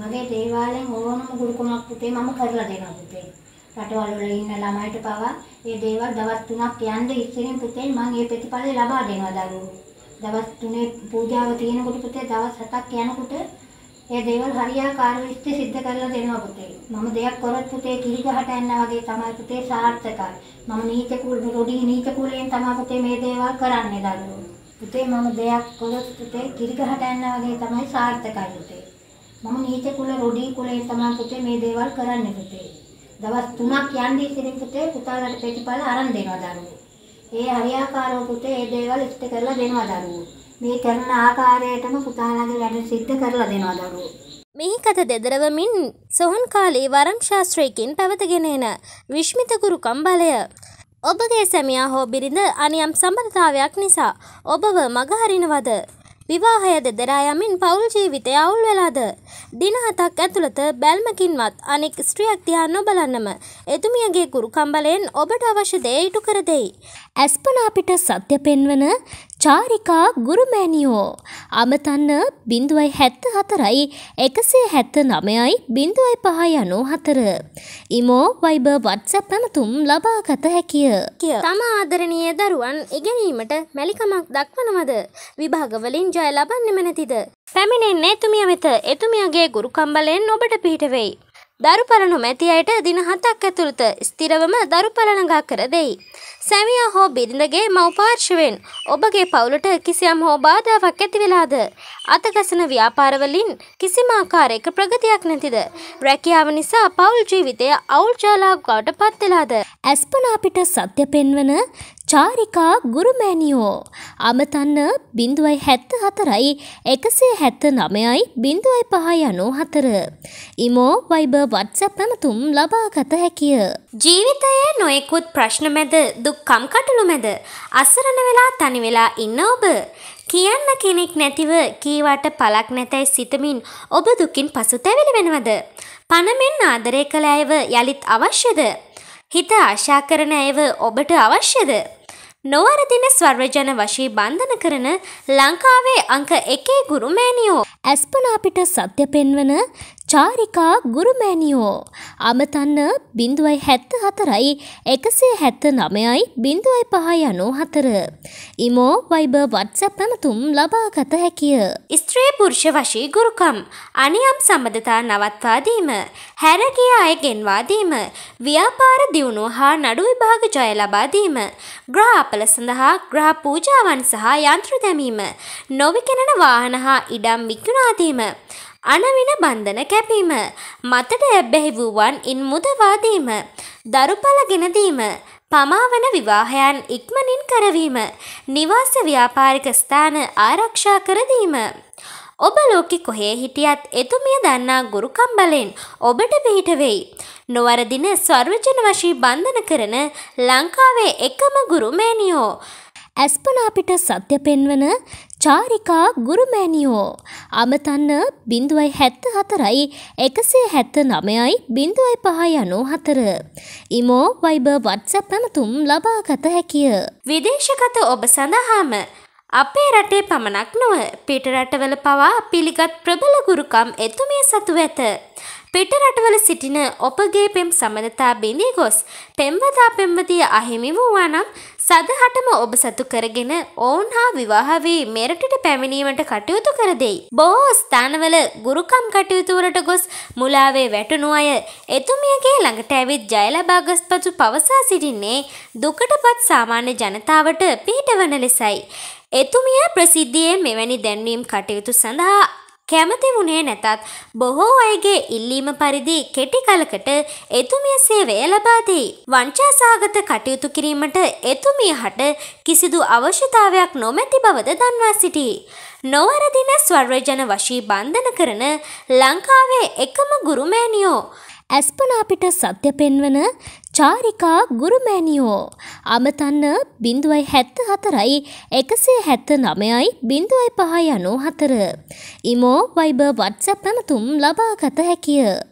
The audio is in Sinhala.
මගේ දේවාලෙන් ඕනම ගුරුකමක් පුතේ මම කරලා දෙනවා පුතේ. රටවල් වල ඉන්න ළමයිට පවා මේ දේවල් දවස් 3ක් යන්න ඉස්සෙල්ලා පුතේ මම මේ ප්‍රතිඵල ලබා දෙනවා දරුවෝ. දවස් 3 පූජාව තියෙනකොට පුතේ දවස් 7ක් යනකොට මේ දේවල් හරියාකාරව ඉස්ති සිද්ධ කරලා දෙනවා පුතේ. මම දෙයක් කරොත් පුතේ කිලි ගහට යනවා වගේ තමයි පුතේ සාර්ථකයි. මම නීච කුල රොඩි නීච කුලයෙන් තමයි පුතේ මේ දේවල් කරන්නේ දරුවෝ. පුතේ මම දෙයක් කළොත් පුතේ කිරි ගහට යනවා වගේ තමයි සාර්ථකයි පුතේ. මම නීච කුල රොඩී කුලේ තමයි පුතේ මේ දේවල් කරන්නේ පුතේ. දවස් 3ක් යන්නේ ඉතින් පුතේ පුතාලට ප්‍රතිඵල අරන් දෙනවා දරුවෝ. ඒ හරියාකාරව පුතේ මේ දේවල් ඉෂ්ට කරලා දෙනවා දරුවෝ. මේ කරන ආකාරයටම පුතාලාගේ වැඩ සිද්ධ කරලා දෙනවා දරුවෝ. මෙහි කත දෙදරවමින් සොහොන් කාලේ වරම් ශාස්ත්‍රයකින් පැවතගෙන එන විශ්මිත ගුරුකම් බලය ඔබගේ සැමියා හෝ බිරිඳ අනියම් සම්බන්ධතාවයක් නිසා ඔබව මගහරිනවද විවාහය දෙදරා යමින් පවුල් ජීවිතය අවුල් වෙලාද දින හතක් ඇතුළත බැල්මකින්වත් අනෙක් ස්ත්‍රියක් දිහා නොබලන්නම එතුමියගේ කුරු කම්බලයෙන් ඔබට අවශ්‍ය දේ ඉටු කර දෙයි. ඇස්පනා පිට සත්‍ය පෙන්වන චාරිකා ගුරුමෑනියෝ අමතන්න බිඳුවයි හැත්ත හතරයි එකසේ හැත්ත නමයයි බිඳුවයි පහයි යනෝ හතර. ඉමෝ වයිබ වත්සැප් පැමතුම් ලබාගත හැකිය. තම ආදරණය දරුවන් ඉගැනීමට මැලිකමක් දක්වනවද. විභාගවලින් ජය ලබන්නෙම නැතිද. පැමිණෙන්නේ එතුමිය වෙත එතුමියගේ ගුරුකම්බලයෙන් ඔබට පිහිට වෙයි. දරුපල නොමැති අයට දින හතක් ඇතුළත ස්ථිරවම දරුපල ළඟා කර දෙයි. සැමියා හෝ බිරිඳගේ මව්පාර්ශවෙන් ඔබගේ පවුලට කිසියම් හෝ බාධාවක් ඇති වෙලාද? අතගසන ව්‍යාපාරවලින් කිසිම ආකාරයක ප්‍රගතියක් නැතිද? රැකියාව නිසා පවුල් ජීවිතය අවුල් ජාලාවක් බවට පත් වෙලාද? අස්පනා පිට සත්‍ය පෙන්වන චාරිකා ගුරුමෑනියෝ අමතන්න බිඳුවයි හැත්ත හතරයි එකසේ හැත්ත නමයයි බිඳුවයි පහයි යනු හතර. ඉමෝ වයිබ වත්සැප පැමතුම් ලබාගත හැකිය. ජීවිතයේ නොයෙකුත් ප්‍රශ්න මැද දුක්කම් කටළු මැද අසරණ වෙලා තනිවෙලා ඉන්න ඔබ. කියන්න කෙනෙක් නැතිව කීවට පලක් නැතැයි සිතමින් ඔබ දුකින් පසුතැවිලි වෙනවද. පණමෙන් ආදරය කළ ඇයව යළිත් අවශ්‍යද. හිත ආශා කරන ඇයව ඔබට අවශ්‍යද. නොවරදින ස්වර්වජන වශී බන්ධන කරන ලංකාවේ අංක එකේ ගුරුමෑනියෝ. ඇස්පනාපිට සත්‍ය පෙන්වන චාරිකා ගුරුමෑනියෝ අමතන්න බිඳුවයි හැත්ත හතරයි එකසේ හැත්ත නමයයි බිඳුවයි පහයි යනු හතර. ඉමෝ වයිබ වත්සැප පැනතුම් ලබාගත හැකිය. ස්ත්‍රේ පුරුෂ වශී ගුරුකම් අනියම් සම්බධතා නවත්වාදීම හැරගිය අයගෙන්වාදීම ව්‍යාපාර දියුණු හා නඩු විභාග ජය ලබාදීම ග්‍රාපල සඳහා ග්‍රහ පූජාවන් සහ යන්ත්‍ර දැමීම නොවිකෙනන වාහන හා ඉඩම් වික්ුණාදීම අනවින බන්ධන කැපීම මතට ඇබ්බැහි වූවන් ඉන් මුදවාදීම දරුපල ගෙනදීම පමාවන විවාහයන් ඉක්මනින් කරවීම නිවාස ව්‍යාපාරික ස්ථාන ආරක්ෂා කරදීම ඔබ ලෝකෙ කොහේ හිටියත් එතුමිය දන්නා ගුරුකම් බලෙන් ඔබට පිහිට වෙයි. නොවරදින ස්වර්වජන වශී බන්ධන කරන ලංකාවේ එකම ගුරු මෑනියෝ. ඇස්පනා පිට සත්‍ය පෙන්වන චාරිකා ගුරුමෑනියෝ අමතන්න බිඳුවයි හැත්ත හතරයි එකසේ හැත්ත නමයයි බිඳුවයි පහයි අනෝ හතර. ඉමෝ වයිබ වත්සැප් පැමතුම් ලබාගත හැකිය. විදේශකත ඔබ සඳහාම අපේ රටේ පමණක් නොව පිටරටවල පවා පිළිගත් ප්‍රබල ගුරුකම් එතුමිය සතු ඇත. පිටරටවල සිටින ඔපගේ පෙම් සමනතා බිඳී ගොස් පෙම්වතා පෙම්වතිය අහිමි වූවානම් සදහටම ඔබ සතු කරගෙන ඔවුන් හා විවාහ වී මෙරටට පැමිණීමට කටයුතු කර දෙයි. බොහෝ ස්ථානවල ගුරුකම් කටයුතු වලට ගොස් මුලාවේ වැටුණු අය එතුමියගේ ළඟට ඇවිත් ජය ලබා ගස්පසු පවසා සිටින්නේ දුකටපත් සාමාන්‍ය ජනතාවට පිටවන ලෙසයි. එතුමිය ප්‍රසිද්ධියේ මෙවැනි දැන්වීම් කටයුතු සඳහා කැමති වුණේ නැතත් බොහෝ අයගේ ඉල්ලීම පරිදි කෙටි කලකට එතුමිය සේවය ලබා දෙයි. වංචාසාගත කටයුතු කිරීමට එතුමියහට කිසිදු අවශ්‍යතාවයක් නොමැති බවද දන්වා සිටී. නොවරදින ස්වර්වජන වශී බන්ධන කරන ලංකාවේ එකම ගුරුමෑනියෝ. ඇස්පනා පිට සත්‍ය පෙන්වන චාරිකා ගුරුමෑනියෝ අමතන්න බිඳුවයි හැත්ත හතරයි එකසේ හැත්ත නමයයි බිඳුවයි පහ යනු හතර. ඉමෝ වයිබ වත්සැප පැමතුම් ලබාගත හැකිය.